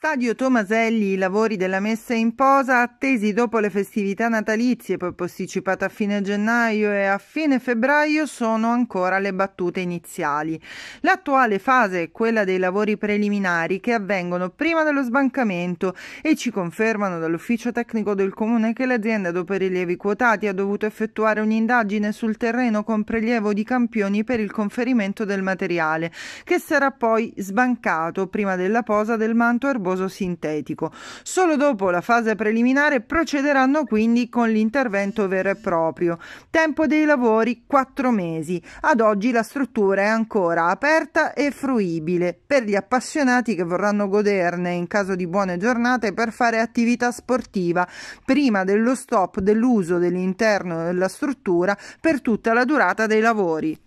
Stadio Tomaselli i lavori della messa in posa attesi dopo le festività natalizie, poi posticipate a fine gennaio e a fine febbraio sono ancora le battute iniziali. L'attuale fase è quella dei lavori preliminari che avvengono prima dello sbancamento e ci confermano dall'ufficio tecnico del comune che l'azienda dopo i rilievi quotati ha dovuto effettuare un'indagine sul terreno con prelievo di campioni per il conferimento del materiale che sarà poi sbancato prima della posa del manto erbogio nervoso sintetico. Solo dopo la fase preliminare procederanno quindi con l'intervento vero e proprio. Tempo dei lavori 4 mesi. Ad oggi la struttura è ancora aperta e fruibile per gli appassionati che vorranno goderne in caso di buone giornate per fare attività sportiva prima dello stop dell'uso dell'interno della struttura per tutta la durata dei lavori.